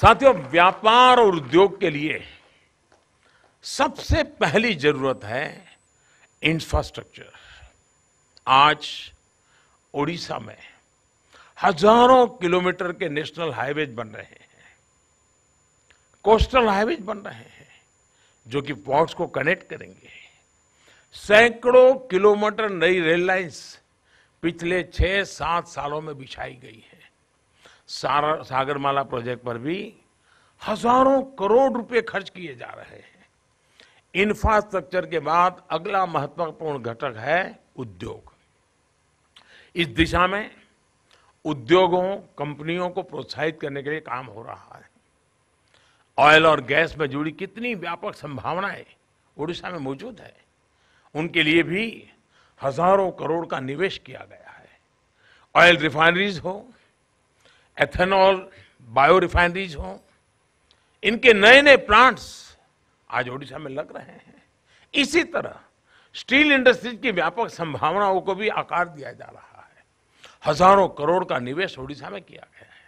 साथियों व्यापार और उद्योग के लिए सबसे पहली जरूरत है इंफ्रास्ट्रक्चर आज ओडिशा में हजारों किलोमीटर के नेशनल हाईवेज बन रहे हैं कोस्टल हाईवेज बन रहे हैं जो कि पोर्ट्स को कनेक्ट करेंगे सैकड़ों किलोमीटर नई रेल लाइन्स पिछले छह सात सालों में बिछाई गई है सागरमाला प्रोजेक्ट पर भी हजारों करोड़ रुपए खर्च किए जा रहे हैं इंफ्रास्ट्रक्चर के बाद अगला महत्वपूर्ण घटक है उद्योग इस दिशा में उद्योगों कंपनियों को प्रोत्साहित करने के लिए काम हो रहा है ऑयल और गैस में जुड़ी कितनी व्यापक संभावनाएं ओडिशा में मौजूद है उनके लिए भी हजारों करोड़ का निवेश किया गया है ऑयल रिफाइनरीज हो एथेनॉल बायो रिफाइनरीज हो इनके नए नए प्लांट्स आज ओडिशा में लग रहे हैं इसी तरह स्टील इंडस्ट्रीज की व्यापक संभावनाओं को भी आकार दिया जा रहा है हजारों करोड़ का निवेश ओडिशा में किया गया है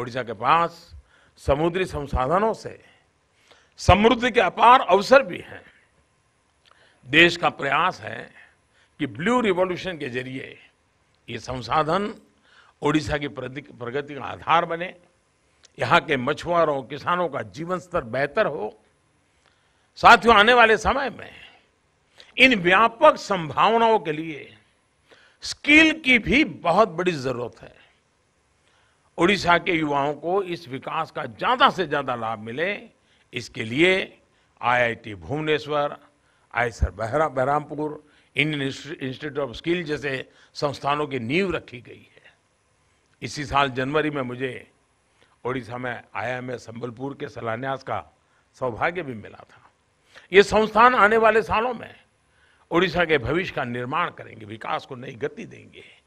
ओडिशा के पास समुद्री संसाधनों से समृद्धि के अपार अवसर भी हैं देश का प्रयास है कि ब्लू रिवॉल्यूशन के जरिए ये संसाधन ओडिशा की प्रगति का आधार बने यहाँ के मछुआरों किसानों का जीवन स्तर बेहतर हो साथियों आने वाले समय में इन व्यापक संभावनाओं के लिए स्किल की भी बहुत बड़ी जरूरत है ओडिशा के युवाओं को इस विकास का ज़्यादा से ज़्यादा लाभ मिले इसके लिए आईआईटी भुवनेश्वर आई सर बहरा Berhampur Indian Institute of Skill जैसे संस्थानों की नींव रखी गई है इसी साल जनवरी में मुझे ओडिशा में आया मैं संबलपुर के शिलान्यास का सौभाग्य भी मिला था ये संस्थान आने वाले सालों में ओडिशा के भविष्य का निर्माण करेंगे विकास को नई गति देंगे